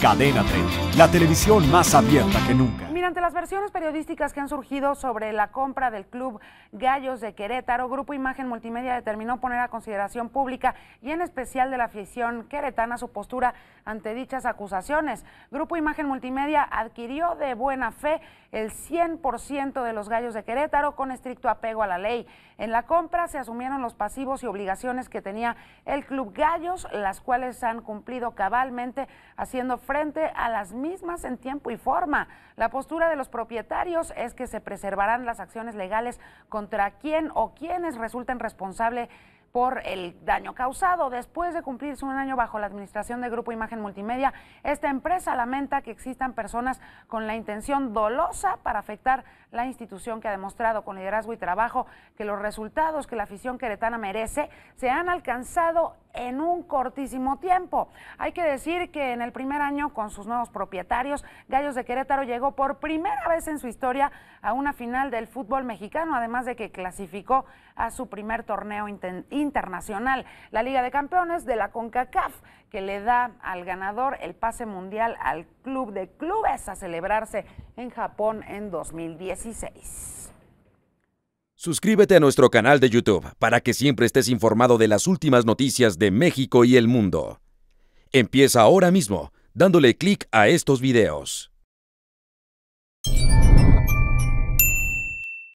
Cadena 30, la televisión más abierta que nunca ante las versiones periodísticas que han surgido sobre la compra del club Gallos de Querétaro, Grupo Imagen Multimedia determinó poner a consideración pública y en especial de la afición queretana su postura ante dichas acusaciones. Grupo Imagen Multimedia adquirió de buena fe el 100% de los Gallos de Querétaro con estricto apego a la ley. En la compra se asumieron los pasivos y obligaciones que tenía el club Gallos, las cuales han cumplido cabalmente haciendo frente a las mismas en tiempo y forma. La postura de los propietarios es que se preservarán las acciones legales contra quien o quienes resulten responsables por el daño causado. Después de cumplirse un año bajo la administración de Grupo Imagen Multimedia, esta empresa lamenta que existan personas con la intención dolosa para afectar la institución que ha demostrado con liderazgo y trabajo que los resultados que la afición queretana merece se han alcanzado en un cortísimo tiempo. Hay que decir que en el primer año con sus nuevos propietarios, Gallos de Querétaro llegó por primera vez en su historia a una final del fútbol mexicano, además de que clasificó a su primer torneo internacional internacional, la Liga de Campeones de la CONCACAF, que le da al ganador el pase mundial al Club de Clubes a celebrarse en Japón en 2016. Suscríbete a nuestro canal de YouTube para que siempre estés informado de las últimas noticias de México y el mundo. Empieza ahora mismo dándole clic a estos videos.